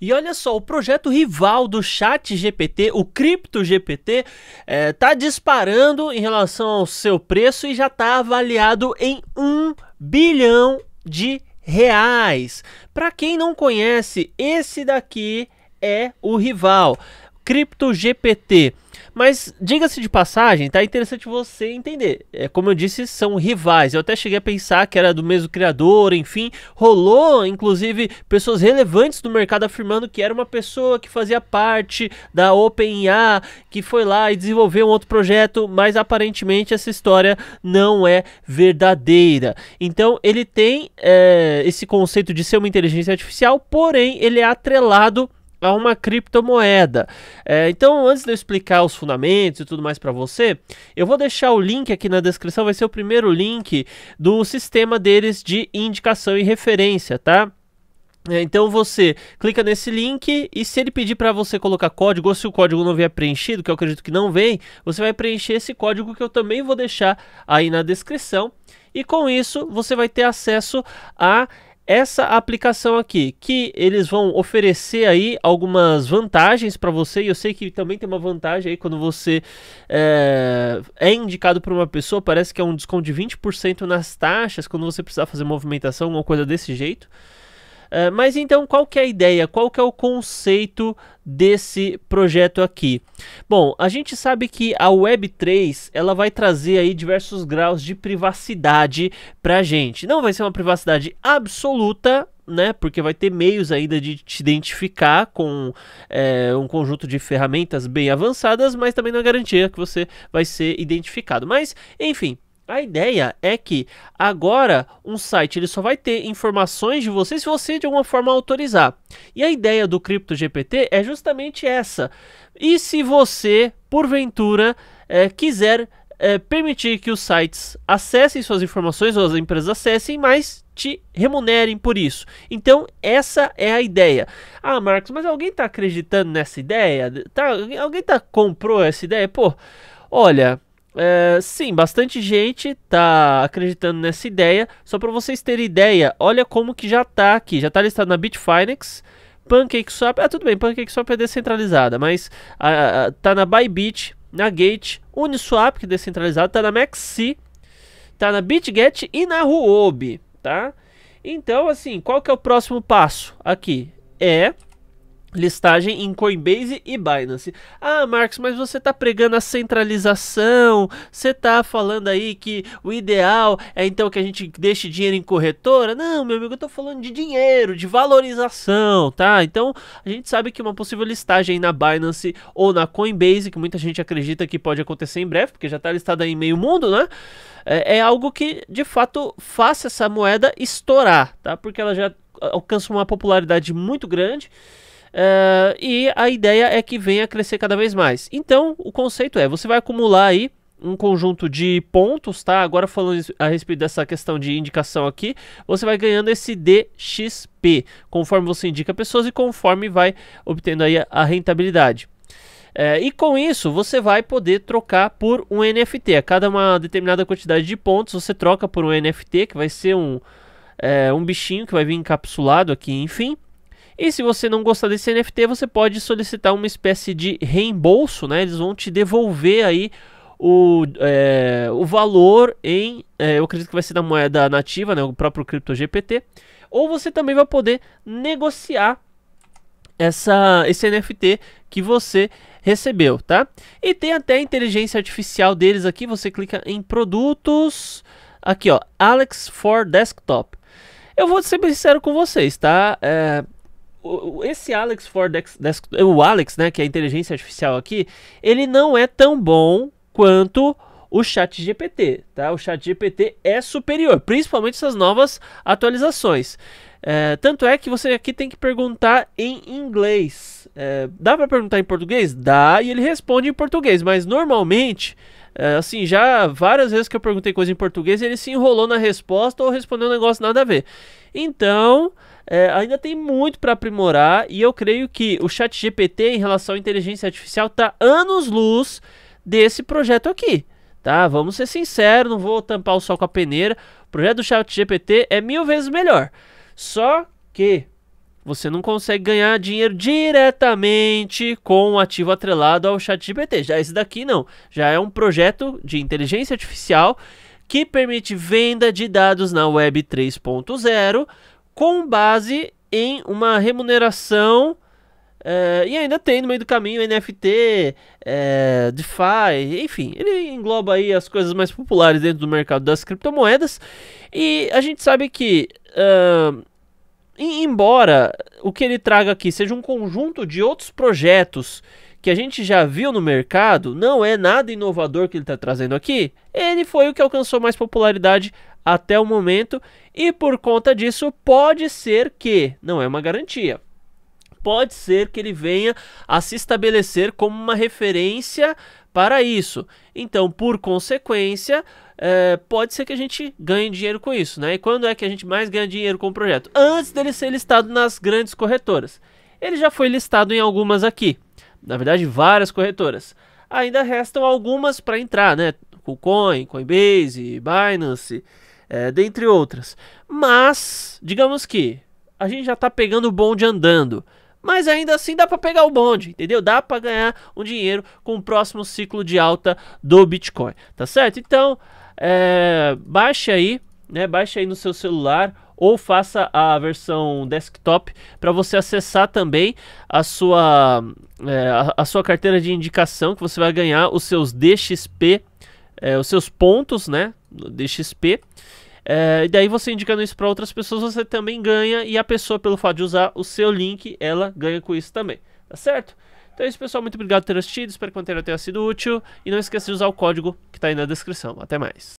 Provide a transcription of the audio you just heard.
E olha só, o projeto rival do Chat GPT, o Cripto GPT, está eh, é, disparando em relação ao seu preço e já está avaliado em 1 bilhão de reais. Para quem não conhece, esse daqui é o rival, Cripto GPT. Mas, diga-se de passagem, tá interessante você entender. É, como eu disse, são rivais. Eu até cheguei a pensar que era do mesmo criador, enfim. Rolou, inclusive, pessoas relevantes do mercado afirmando que era uma pessoa que fazia parte da OpenA, que foi lá e desenvolveu um outro projeto, mas aparentemente essa história não é verdadeira. Então, ele tem é, esse conceito de ser uma inteligência artificial, porém, ele é atrelado a uma criptomoeda. É, então, antes de eu explicar os fundamentos e tudo mais para você, eu vou deixar o link aqui na descrição, vai ser o primeiro link do sistema deles de indicação e referência, tá? É, então você clica nesse link e se ele pedir para você colocar código ou se o código não vier preenchido, que eu acredito que não vem, você vai preencher esse código que eu também vou deixar aí na descrição. E com isso você vai ter acesso a essa aplicação aqui, que eles vão oferecer aí algumas vantagens para você, e eu sei que também tem uma vantagem aí quando você é, é indicado por uma pessoa, parece que é um desconto de 20% nas taxas quando você precisar fazer movimentação, alguma coisa desse jeito. Ah, mas então, qual que é a ideia? Qual que é o conceito desse projeto aqui? Bom, a gente sabe que a Web3 ela vai trazer aí diversos graus de privacidade para gente. Não vai ser uma privacidade absoluta, né? Porque vai ter meios ainda de te identificar com é, um conjunto de ferramentas bem avançadas, mas também não é garantia que você vai ser identificado. Mas, enfim, a ideia é que agora um site ele só vai ter informações de você se você de alguma forma autorizar. E a ideia do CryptoGPT é justamente essa. E se você, porventura, é, quiser é, permitir que os sites acessem suas informações ou as empresas acessem, mas te remunerem por isso. Então, essa é a ideia. Ah, Marcos, mas alguém está acreditando nessa ideia? Tá, alguém tá, comprou essa ideia? Pô, olha, é, sim, bastante gente tá acreditando nessa ideia. Só para vocês terem ideia, olha como que já tá aqui. Já tá listado na Bitfinex. PancakeSwap, ah, tudo bem, PancakeSwap é descentralizada, mas ah, tá na Bybit, na Gate, Uniswap, que é descentralizado, tá na Maxi, tá na BitGet e na Huobi, tá? Então, assim, qual que é o próximo passo aqui? É listagem em Coinbase e Binance. Ah, Marcos, mas você está pregando a centralização, você está falando aí que o ideal é então que a gente deixe dinheiro em corretora? Não, meu amigo, eu estou falando de dinheiro, de valorização, tá? Então, a gente sabe que uma possível listagem na Binance ou na Coinbase, que muita gente acredita que pode acontecer em breve, porque já está listada em meio mundo, né? É, é algo que, de fato, faça essa moeda estourar, tá? Porque ela já alcança uma popularidade muito grande. Uh, e a ideia é que venha a crescer cada vez mais. Então, o conceito é: você vai acumular aí um conjunto de pontos, tá? Agora falando a respeito dessa questão de indicação aqui, você vai ganhando esse DXP, conforme você indica pessoas e conforme vai obtendo aí a, a rentabilidade. É, e com isso, você vai poder trocar por um NFT. A cada uma determinada quantidade de pontos, você troca por um NFT, que vai ser um, é, um bichinho que vai vir encapsulado aqui, enfim. E se você não gostar desse NFT, você pode solicitar uma espécie de reembolso, né? Eles vão te devolver aí o, é, o valor em, é, eu acredito que vai ser da moeda nativa, né, o próprio CryptoGPT, ou você também vai poder negociar essa, esse NFT que você recebeu, tá? E tem até a inteligência artificial deles aqui, você clica em produtos, aqui ó, Alex for Desktop. Eu vou ser bem sincero com vocês, tá? É, esse Alex for o Alex, né, que é a inteligência artificial aqui, ele não é tão bom quanto o Chat GPT, tá? O Chat GPT é superior, principalmente essas novas atualizações. É, tanto é que você aqui tem que perguntar em inglês. É, dá para perguntar em português? Dá, e ele responde em português, mas normalmente, é, assim, já várias vezes que eu perguntei coisa em português, ele se enrolou na resposta ou respondeu um negócio nada a ver. Então, é, ainda tem muito para aprimorar e eu creio que o Chat GPT em relação à inteligência artificial está anos-luz desse projeto aqui. Tá, vamos ser sinceros, não vou tampar o sol com a peneira. O projeto do Chat GPT é mil vezes melhor. Só que você não consegue ganhar dinheiro diretamente com o um ativo atrelado ao Chat GPT. Já esse daqui não. Já é um projeto de inteligência artificial que permite venda de dados na Web 3.0 com base em uma remuneração é, e ainda tem no meio do caminho NFT, é, eh, DeFi, enfim, ele engloba aí as coisas mais populares dentro do mercado das criptomoedas. E a gente sabe que, uh, embora o que ele traga aqui seja um conjunto de outros projetos que a gente já viu no mercado, não é nada inovador que ele está trazendo aqui, ele foi o que alcançou mais popularidade até o momento, e por conta disso, pode ser que, não é uma garantia, pode ser que ele venha a se estabelecer como uma referência para isso. Então, por consequência, é, pode ser que a gente ganhe dinheiro com isso, né? E quando é que a gente mais ganha dinheiro com o projeto? Antes dele ser listado nas grandes corretoras. Ele já foi listado em algumas aqui, na verdade, várias corretoras. Ainda restam algumas para entrar, né? KuCoin, Coinbase, Binance é, dentre outras. Mas, digamos que a gente já está pegando o bonde andando. Mas ainda assim dá para pegar o bonde, entendeu? Dá para ganhar um dinheiro com o próximo ciclo de alta do Bitcoin, tá certo? Então, é, baixe aí, né? Baixe aí no seu celular ou faça a versão desktop para você acessar também a sua, é, a, a, sua carteira de indicação que você vai ganhar os seus DXP, é, os seus pontos, né? DXP. É, e daí você indicando isso para outras pessoas, você também ganha. E a pessoa, pelo fato de usar o seu link, ela ganha com isso também. Tá certo? Então é isso, pessoal. Muito obrigado por ter assistido. Espero que o conteúdo tenha sido útil. E não esqueça de usar o código que está aí na descrição. Até mais.